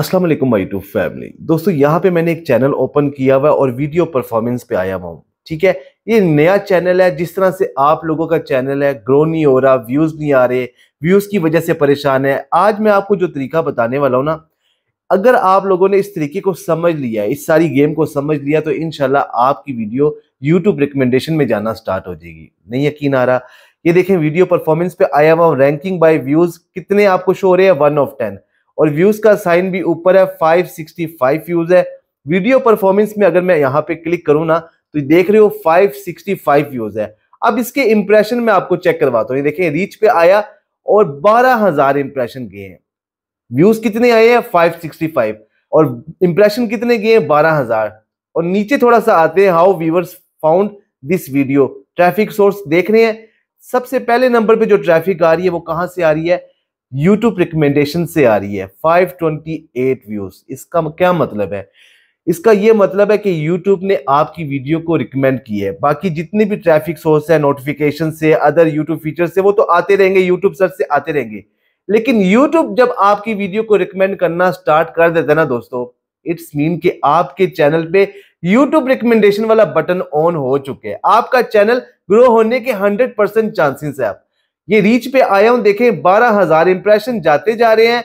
अस्सलाम वालेकुम my YouTube family दोस्तों यहाँ पे मैंने एक चैनल ओपन किया हुआ है और वीडियो परफॉर्मेंस पे आया हुआ हूँ ठीक है ये नया चैनल है जिस तरह से आप लोगों का चैनल है ग्रो नहीं हो रहा व्यूज़ नहीं आ रहे व्यूज़ की वजह से परेशान है आज मैं आपको जो तरीका बताने वाला हूँ ना अगर आप लोगों ने इस तरीके को समझ लिया इस सारी गेम को समझ लिया तो इनशाला आपकी वीडियो यूट्यूब रिकमेंडेशन में जाना स्टार्ट हो जाएगी नहीं यकीन आ रहा ये देखें वीडियो परफॉर्मेंस पे आया हुआ रैंकिंग बाय व्यूज़ कितने आपको शो हो रहे हैं वन ऑफ टेन और व्यूज का साइन भी ऊपर है 565 व्यूज है वीडियो परफॉर्मेंस में अगर मैं यहाँ पे क्लिक करूँ ना तो देख रहे हो 565 व्यूज है अब इसके इंप्रेशन में आपको चेक करवाता हूँ ये देखें रीच पे आया और बारह हजार इंप्रेशन गए हैं व्यूज कितने आए हैं 565 और इंप्रेशन कितने गए हैं हजार और नीचे थोड़ा सा आते हैं how viewers found this video traffic source देख रहे हैं सबसे पहले नंबर पे जो ट्रैफिक आ रही है वो कहां से आ रही है यूट्यूब रिकमेंडेशन से आ रही है 528 व्यूज इसका क्या मतलब है इसका यह मतलब है कि YouTube ने आपकी वीडियो को रिकमेंड की है बाकी जितने भी ट्रैफिक सोर्स है नोटिफिकेशन से अदर YouTube फीचर से वो तो आते रहेंगे YouTube सर्च से आते रहेंगे लेकिन YouTube जब आपकी वीडियो को रिकमेंड करना स्टार्ट कर देता है ना दोस्तों इट्स मीन कि आपके चैनल पे YouTube रिकमेंडेशन वाला बटन ऑन हो चुके हैं आपका चैनल ग्रो होने के 100% चांसेस है आप ये रीच पे आया हूं देखें बारह हजार इंप्रेशन जाते जा रहे हैं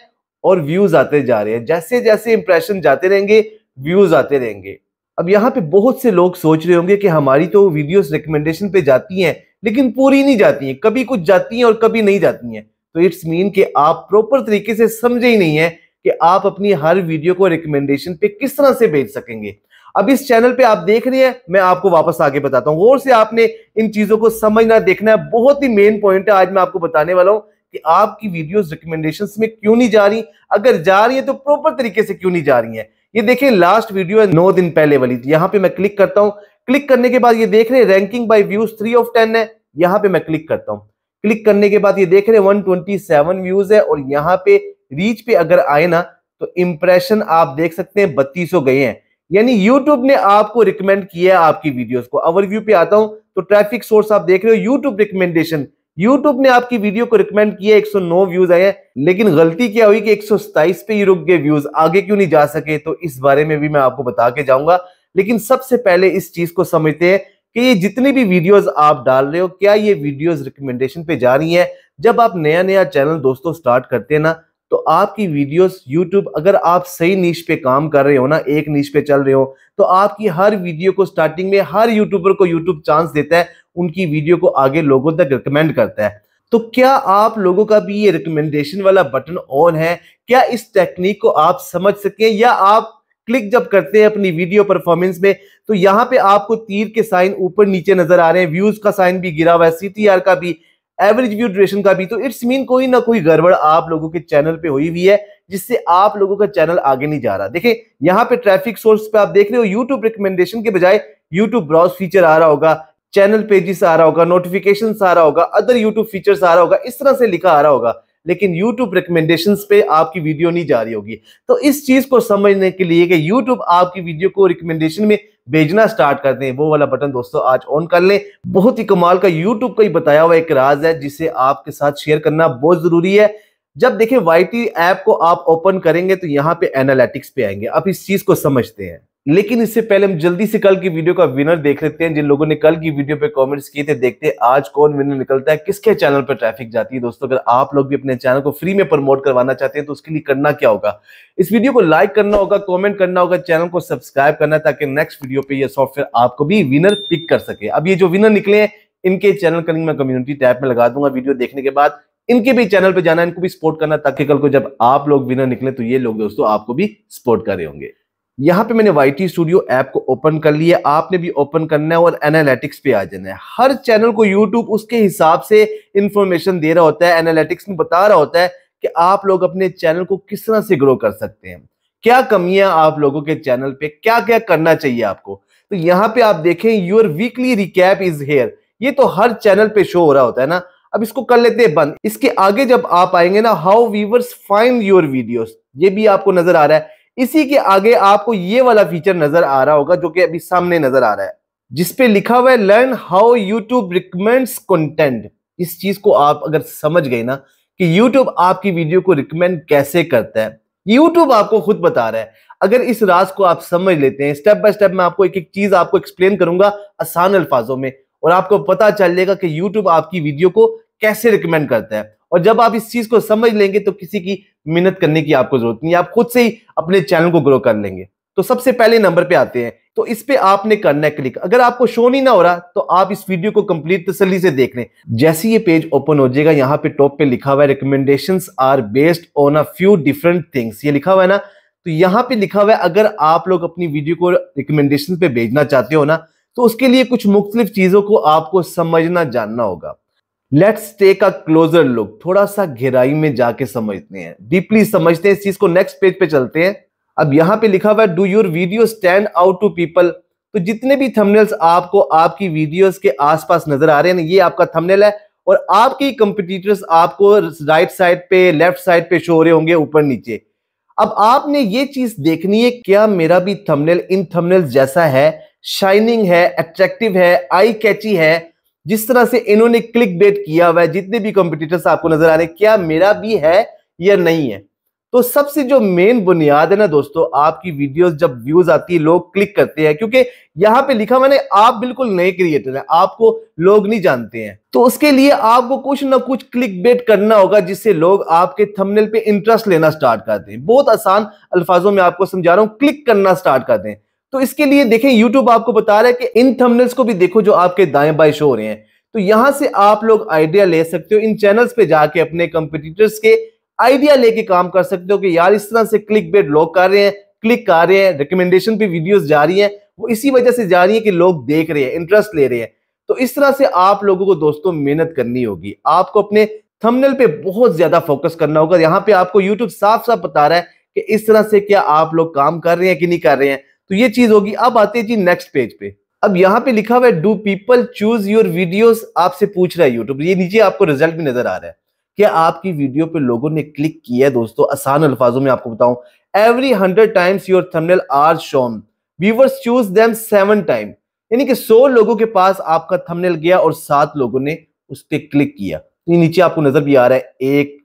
और व्यूज आते जा रहे हैं जैसे जैसे इंप्रेशन जाते रहेंगे व्यूज आते रहेंगे अब यहाँ पे बहुत से लोग सोच रहे होंगे कि हमारी तो वीडियोस रिकमेंडेशन पे जाती हैं लेकिन पूरी नहीं जाती हैं कभी कुछ जाती हैं और कभी नहीं जाती हैं तो इट्स मीन कि आप प्रॉपर तरीके से समझे ही नहीं है कि आप अपनी हर वीडियो को रिकमेंडेशन पे किस तरह से भेज सकेंगे अब इस चैनल पे आप देख रहे हैं मैं आपको वापस आगे बताता हूँ गौर से आपने इन चीजों को समझना देखना है बहुत ही मेन पॉइंट है आज मैं आपको बताने वाला हूं कि आपकी वीडियोस रिकमेंडेशंस में क्यों नहीं जा रही अगर जा रही है तो प्रॉपर तरीके से क्यों नहीं जा रही है ये देखिए लास्ट वीडियो है नौ दिन पहले वाली यहाँ पे मैं क्लिक करता हूँ क्लिक करने के बाद ये देख रहे हैं ranking by views three of ten है यहाँ पे मैं क्लिक करता हूँ क्लिक करने के बाद ये देख रहे हैं वन व्यूज है और यहाँ पे रीच पे अगर आए ना तो इंप्रेशन आप देख सकते हैं बत्तीसों गए हैं यानी यूट्यूब ने आपको रिकमेंड किया है आपकी वीडियोस को ओवरव्यू पे आता हूं तो ट्रैफिक सोर्स आप देख रहे हो यूट्यूब रिकमेंडेशन यूट्यूब ने आपकी वीडियो को रिकमेंड किया 109 व्यूज आए लेकिन गलती क्या हुई कि 127 पे ही रुक गए व्यूज आगे क्यों नहीं जा सके तो इस बारे में भी मैं आपको बता के जाऊंगा लेकिन सबसे पहले इस चीज को समझते हैं कि ये जितनी भी वीडियोस आप डाल रहे हो क्या ये वीडियोस रिकमेंडेशन पे जा रही है जब आप नया नया चैनल दोस्तों स्टार्ट करते हैं ना तो आपकी वीडियोस यूट्यूब अगर आप सही नीच पे काम कर रहे हो ना एक नीच पे चल रहे हो तो आपकी हर वीडियो को स्टार्टिंग में हर यूट्यूबर को यूट्यूब चांस देता है उनकी वीडियो को आगे लोगों तक रिकमेंड करता है तो क्या आप लोगों का भी ये रिकमेंडेशन वाला बटन ऑन है क्या इस टेक्निक को आप समझ सके या आप क्लिक जब करते हैं अपनी वीडियो परफॉर्मेंस में तो यहाँ पे आपको तीर के साइन ऊपर नीचे नजर आ रहे हैं व्यूज का साइन भी गिरा हुआ है सी का भी एवरेज व्यू ड्यूरेशन का भी तो इट्स मीन कोई ना कोई गड़बड़ आप लोगों के चैनल पे हुई हुई है जिससे आप लोगों का चैनल आगे नहीं जा रहा देखिए यहाँ पे ट्रैफिक सोर्स पे आप देख रहे हो यूट्यूब रिकमेंडेशन के बजाय यूट्यूब ब्राउज फीचर आ रहा होगा चैनल पेजेस आ रहा होगा नोटिफिकेशन आ रहा होगा अदर यूट्यूब फीचर्स आ रहा होगा इस तरह से लिखा आ रहा होगा लेकिन यूट्यूब रिकमेंडेशन पे आपकी वीडियो नहीं जा रही होगी तो इस चीज को समझने के लिए कि यूट्यूब आपकी वीडियो को रिकमेंडेशन में भेजना स्टार्ट कर दें वो वाला बटन दोस्तों आज ऑन कर लें बहुत ही कमाल का यूट्यूब का ही बताया हुआ एक राज है जिसे आपके साथ शेयर करना बहुत जरूरी है जब देखें वाई ऐप को आप ओपन करेंगे तो यहाँ पे एनालिटिक्स पे आएंगे आप इस चीज को समझते हैं लेकिन इससे पहले हम जल्दी से कल की वीडियो का विनर देख लेते हैं जिन लोगों ने कल की वीडियो पे कमेंट्स किए थे देखते हैं आज कौन विनर निकलता है किसके चैनल पर ट्रैफिक जाती है दोस्तों अगर आप लोग भी अपने चैनल को फ्री में प्रमोट करवाना चाहते हैं तो उसके लिए करना क्या होगा इस वीडियो को लाइक करना होगा कॉमेंट करना होगा चैनल को सब्सक्राइब करना ताकि नेक्स्ट वीडियो पे यह सॉफ्टवेयर आपको भी विनर पिक कर सके अब ये जो विनर निकले हैं इनके चैनल का लिंक मैं कम्युनिटी टैप में लगा दूंगा वीडियो देखने के बाद इनके भी चैनल पर जाना इनको भी सपोर्ट करना ताकि कल को जब आप लोग विनर निकले तो ये लोग दोस्तों आपको भी सपोर्ट कर रहे होंगे यहाँ पे मैंने वाई टी स्टूडियो ऐप को ओपन कर लिया आपने भी ओपन करना है और एनालिटिक्स पे आ जाना है हर चैनल को यूट्यूब उसके हिसाब से इंफॉर्मेशन दे रहा होता है एनालिटिक्स में बता रहा होता है कि आप लोग अपने चैनल को किस तरह से ग्रो कर सकते हैं क्या कमियां आप लोगों के चैनल पे क्या क्या करना चाहिए आपको तो यहाँ पे आप देखें your weekly recap is here ये तो हर चैनल पे शो हो रहा होता है ना अब इसको कर लेते हैं बंद इसके आगे जब आप आएंगे ना how viewers find your videos ये भी आपको नजर आ रहा है इसी के आगे आपको ये वाला फीचर नजर आ रहा होगा जो कि अभी सामने नजर आ रहा है जिसपे लिखा हुआ है learn how YouTube recommends content इस चीज को आप अगर समझ गए ना कि यूट्यूब आपकी वीडियो को रिकमेंड कैसे करता है यूट्यूब आपको खुद बता रहा है अगर इस राज को आप समझ लेते हैं स्टेप बाय स्टेप मैं आपको एक एक चीज आपको एक्सप्लेन करूंगा आसान अल्फाजों में और आपको पता चल जाएगा कि यूट्यूब आपकी वीडियो को कैसे रिकमेंड करता है और जब आप इस चीज को समझ लेंगे तो किसी की मेहनत करने की आपको जरूरत नहीं आप खुद से ही अपने चैनल को ग्रो कर लेंगे तो सबसे पहले नंबर पे आते हैं तो इस पे आपने करना है क्लिक अगर आपको शो नहीं ना हो रहा तो आप इस वीडियो को कंप्लीट तसली से देख लें जैसे ये पेज ओपन हो जाएगा यहाँ पे टॉप पे लिखा हुआ है recommendation are based on a few different things ये लिखा हुआ है ना तो यहाँ पे लिखा हुआ है अगर आप लोग अपनी वीडियो को रिकमेंडेशन पे भेजना चाहते हो ना तो उसके लिए कुछ मुख्तलिफ चीजों को आपको समझना जानना होगा let's take a closer look थोड़ा सा गहराई में जाके समझते हैं डीपली समझते हैं इस चीज को नेक्स्ट पेज पे चलते हैं अब यहाँ पे लिखा हुआ है do your video stand out to people तो जितने भी थंबनेल्स आपको आपकी वीडियोस के आसपास नजर आ रहे हैं ये आपका थंबनेल है और आपके कंपिटिटर्स आपको राइट साइड पे लेफ्ट साइड पे शो हो रहे होंगे ऊपर नीचे अब आपने ये चीज देखनी है क्या मेरा भी थंबनेल इन थंबनेल जैसा है शाइनिंग है अट्रैक्टिव है आई कैची है जिस तरह से इन्होंने क्लिक बेट किया हुआ है जितने भी कॉम्पिटिटर्स आपको नजर आ रहे हैं क्या मेरा भी है या नहीं है तो सबसे जो मेन बुनियाद है ना दोस्तों आपकी वीडियोस जब व्यूज आती है लोग क्लिक करते हैं क्योंकि यहाँ पे लिखा मैंने आप बिल्कुल नए क्रिएटर हैं आपको लोग नहीं जानते हैं तो उसके लिए आपको कुछ ना कुछ क्लिक बेट करना होगा जिससे लोग आपके थंबनेल पे इंटरेस्ट लेना स्टार्ट करते हैं बहुत आसान अल्फाजों में आपको समझा रहा हूँ क्लिक करना स्टार्ट करते हैं तो इसके लिए देखें YouTube आपको बता रहा है कि इन थंबनेल्स को भी देखो जो आपके दाएं बाएं शो हो रहे हैं तो यहां से आप लोग आइडिया ले सकते हो इन चैनल्स पे जाके अपने कंपटीटर्स के आइडिया लेके काम कर सकते हो कि यार इस तरह से क्लिक बेट लोग कर रहे हैं क्लिक कर रहे हैं रिकमेंडेशन पे वीडियोस जा रही हैं वो इसी वजह से जा रही है कि लोग देख रहे हैं इंटरेस्ट ले रहे हैं तो इस तरह से आप लोगों को दोस्तों मेहनत करनी होगी आपको अपने थमनल पे बहुत ज्यादा फोकस करना होगा यहाँ पे आपको यूट्यूब साफ साफ बता रहा है कि इस तरह से क्या आप लोग काम कर रहे हैं कि नहीं कर रहे हैं तो ये चीज होगी अब आते हैं जी नेक्स्ट पेज पे अब यहाँ पे लिखा हुआ है do people choose your videos आपसे पूछ रहा है यूट्यूब ये नीचे आपको रिजल्ट भी नजर आ रहा है क्या आपकी वीडियो पे लोगों ने क्लिक किया है दोस्तों आसान अल्फाजों में आपको बताऊं every hundred times your thumbnail are shown viewers choose them seven time यानी कि सौ लोगों के पास आपका थमनल गया और सात लोगों ने उस पर क्लिक किया ये नीचे आपको नजर भी आ रहा है एक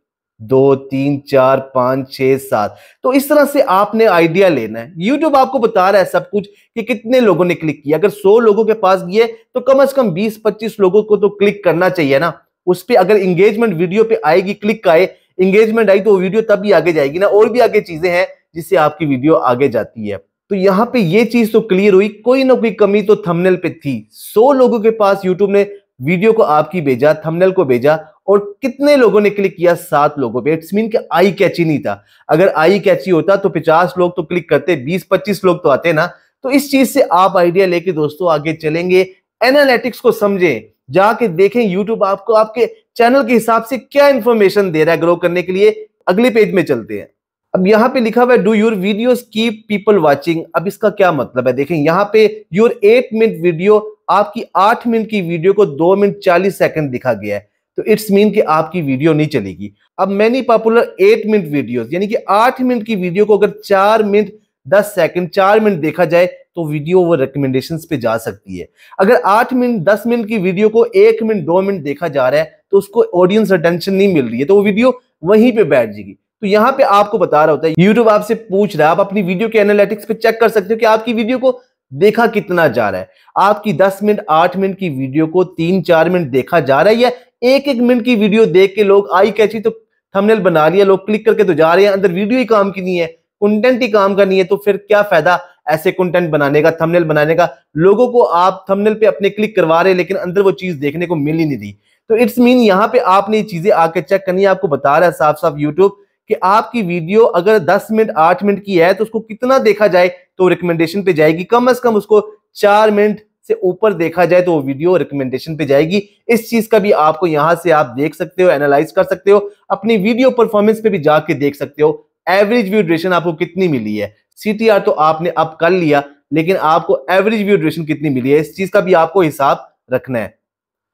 दो तीन चार पांच छह सात तो इस तरह से आपने आइडिया लेना है यूट्यूब आपको बता रहा है सब कुछ कि कितने लोगों ने क्लिक किया अगर सौ लोगों के पास गए तो कम से कम बीस पच्चीस लोगों को तो क्लिक करना चाहिए ना उस पर अगर इंगेजमेंट वीडियो पे आएगी क्लिक आए इंगेजमेंट आई तो वो वीडियो तब भी आगे जाएगी ना और भी आगे चीजें हैं जिससे आपकी वीडियो आगे जाती है तो यहाँ पे ये चीज तो क्लियर हुई कोई ना कोई कमी तो थंबनेल पे थी सौ लोगों के पास यूट्यूब ने वीडियो को आपकी भेजा थंबनेल को भेजा और कितने लोगों ने क्लिक किया सात लोगों पे इट्स मीन के आई कैची नहीं था अगर आई कैची होता तो पचास लोग तो क्लिक करते बीस पच्चीस लोग तो आते ना तो इस चीज से आप आइडिया लेके दोस्तों आगे चलेंगे एनालिटिक्स को समझें जाके देखें यूट्यूब आपको आपके चैनल के हिसाब से क्या इंफॉर्मेशन दे रहा है ग्रो करने के लिए अगले पेज में चलते हैं अब यहाँ पे लिखा हुआ है do your videos keep people watching अब इसका क्या मतलब है देखें यहाँ पे योर एट मिनट वीडियो आपकी आठ मिनट की वीडियो को दो मिनट चालीस सेकंड दिखा गया है तो इट्स मीन कि आपकी वीडियो नहीं चलेगी अब many popular eight minute videos यानी कि आठ मिनट की वीडियो को अगर चार मिनट दस सेकंड चार मिनट देखा जाए तो वीडियो वो रिकमेंडेशन पे जा सकती है अगर आठ मिनट दस मिनट की वीडियो को एक मिनट दो मिनट देखा जा रहा है तो उसको ऑडियंस अटेंशन नहीं मिल रही है तो वो वीडियो वहीं पे बैठ जाएगी तो यहाँ पे आपको बता रहा होता है YouTube आपसे पूछ रहा है आप अपनी वीडियो के एनालिटिक्स पे चेक कर सकते हो कि आपकी वीडियो को देखा कितना जा रहा है आपकी 10 मिनट 8 मिनट की वीडियो को तीन चार मिनट देखा जा रहा है या एक एक मिनट की वीडियो देख के लोग आई कैची तो थंबनेल बना रही है लोग क्लिक करके तो जा रहे हैं अंदर वीडियो ही काम की नहीं है कंटेंट ही काम का नहीं है तो फिर क्या फायदा ऐसे कंटेंट बनाने का थंबनेल बनाने का लोगों को आप थंबनेल पे अपने क्लिक करवा रहे हैं लेकिन अंदर वो चीज देखने को मिल ही नहीं रही तो इट्स मीन यहाँ पे आपने ये चीजें आके चेक करनी है आपको बता रहा है साफ साफ यूट्यूब कि आपकी वीडियो अगर 10 मिनट 8 मिनट की है तो उसको कितना देखा जाए तो रिकमेंडेशन पे जाएगी कम से कम उसको चार मिनट से ऊपर देखा जाए तो वो वीडियो रिकमेंडेशन पे जाएगी इस चीज का भी आपको यहां से आप देख सकते हो एनालाइज कर सकते हो अपनी वीडियो परफॉर्मेंस पे भी जाके देख सकते हो एवरेज व्यू ड्यूरेशन आपको कितनी मिली है सी तो आपने अब कर लिया लेकिन आपको एवरेज व्यू ड्यूरेशन कितनी मिली है इस चीज का भी आपको हिसाब रखना है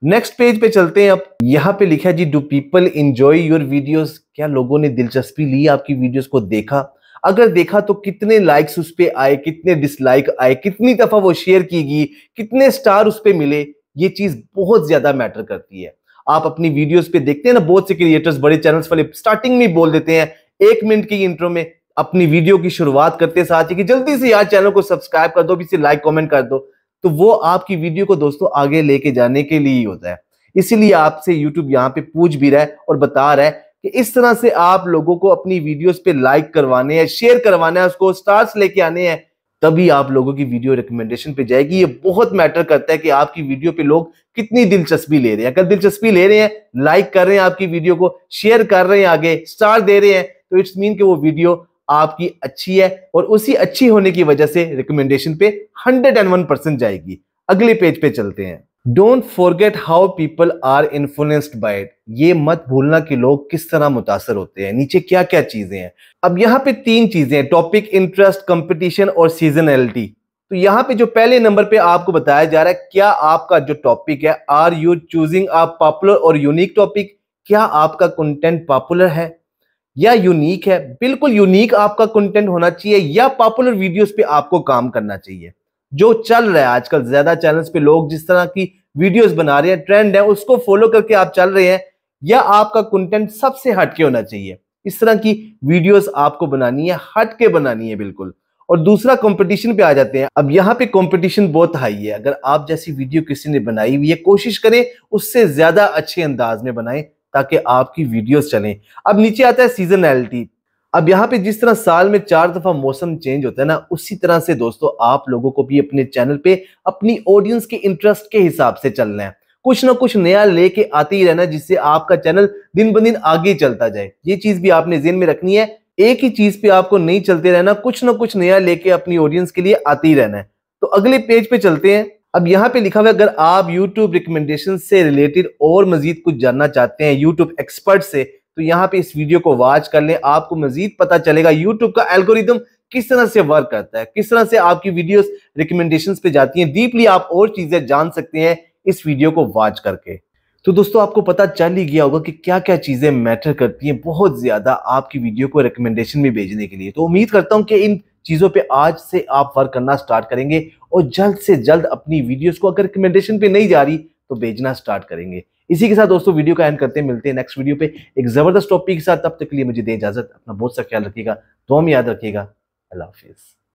नेक्स्ट पेज पे चलते हैं अब यहाँ पे लिखा जी do people enjoy your videos क्या लोगों ने दिलचस्पी ली आपकी वीडियोस को देखा अगर देखा तो कितने लाइक्स उस पर आए कितने डिसलाइक आए कितनी दफा वो शेयर की गई कितने स्टार उस पर मिले ये चीज बहुत ज्यादा मैटर करती है आप अपनी वीडियोस पे देखते हैं ना बहुत से क्रिएटर्स बड़े चैनल्स वाले स्टार्टिंग में बोल देते हैं एक मिनट की इंट्रो में अपनी वीडियो की शुरुआत करते साथ ही कि जल्दी से यार चैनल को सब्सक्राइब कर दो लाइक कमेंट कर दो तो वो आपकी वीडियो को दोस्तों आगे लेके जाने के लिए ही होता है इसीलिए आपसे यूट्यूब यहाँ पे पूछ भी रहा है और बता रहा है कि इस तरह से आप लोगों को अपनी वीडियोस पे लाइक करवाने हैं शेयर करवाना है उसको स्टार्स लेके आने हैं तभी आप लोगों की वीडियो रिकमेंडेशन पे जाएगी ये बहुत मैटर करता है कि आपकी वीडियो पे लोग कितनी दिलचस्पी ले रहे हैं अगर दिलचस्पी ले रहे हैं लाइक कर रहे हैं आपकी वीडियो को शेयर कर रहे हैं आगे स्टार दे रहे हैं तो इट्स मीन कि वो वीडियो आपकी अच्छी है और उसी अच्छी होने की वजह से रिकमेंडेशन पे 101 परसेंट जाएगी अगले पेज पे चलते हैं don't forget how people are influenced by it ये मत भूलना कि लोग किस तरह मुतासर होते हैं नीचे क्या क्या चीजें हैं अब यहाँ पे तीन चीजें हैं टॉपिक इंटरेस्ट कंपटीशन और सीजनैलिटी तो यहाँ पे जो पहले नंबर पे आपको बताया जा रहा है क्या आपका जो टॉपिक है आर यू चूजिंग आप पॉपुलर और यूनिक टॉपिक क्या आपका कंटेंट पॉपुलर है या यूनिक है बिल्कुल यूनिक आपका कंटेंट होना चाहिए या पॉपुलर वीडियोस पे आपको काम करना चाहिए जो चल रहा है आजकल ज्यादा चैनल्स पे लोग जिस तरह की वीडियोस बना रहे हैं ट्रेंड है उसको फॉलो करके आप चल रहे हैं या आपका कंटेंट सबसे हटके होना चाहिए इस तरह की वीडियोस आपको बनानी है हटके बनानी है बिल्कुल और दूसरा कॉम्पिटिशन पे आ जाते हैं अब यहाँ पे कॉम्पिटिशन बहुत हाई है अगर आप जैसी वीडियो किसी ने बनाई हुई है कोशिश करें उससे ज्यादा अच्छे अंदाज में बनाएं ताकि आपकी वीडियोस चलें अब नीचे आता है सीजनैलिटी अब यहाँ पे जिस तरह साल में चार दफा मौसम चेंज होता है ना उसी तरह से दोस्तों आप लोगों को भी अपने चैनल पे अपनी ऑडियंस के इंटरेस्ट के हिसाब से चलना है कुछ ना कुछ नया लेके आते ही रहना जिससे आपका चैनल दिन ब दिन आगे चलता जाए ये चीज भी आपने जेन में रखनी है एक ही चीज पे आपको नहीं चलते रहना कुछ ना कुछ नया लेके अपनी ऑडियंस के लिए आते ही रहना है तो अगले पेज पे चलते हैं अब यहाँ पे लिखा हुआ है अगर आप YouTube रिकमेंडेशन से रिलेटेड और मजीद कुछ जानना चाहते हैं YouTube एक्सपर्ट से तो यहाँ पे इस वीडियो को वॉच कर लें आपको मजीद पता चलेगा YouTube का एल्गोरिदम किस तरह से वर्क करता है किस तरह से आपकी वीडियोस रिकमेंडेशन पे जाती हैं डीपली आप और चीजें जान सकते हैं इस वीडियो को वॉच करके तो दोस्तों आपको पता चल ही गया होगा कि क्या क्या चीज़ें मैटर करती हैं बहुत ज़्यादा आपकी वीडियो को रिकमेंडेशन में भेजने के लिए तो उम्मीद करता हूँ कि इन चीज़ों पे आज से आप वर्क करना स्टार्ट करेंगे और जल्द से जल्द अपनी वीडियोस को अगर रिकमेंडेशन पे नहीं जा रही तो भेजना स्टार्ट करेंगे इसी के साथ दोस्तों वीडियो का एंड करते हैं मिलते हैं नेक्स्ट वीडियो पे एक ज़बरदस्त टॉपिक के साथ तब तक के लिए मुझे दे इजाज़त अपना बहुत सा ख्याल रखिएगा तो हम याद रखिएगा अल्लाह हाफिज़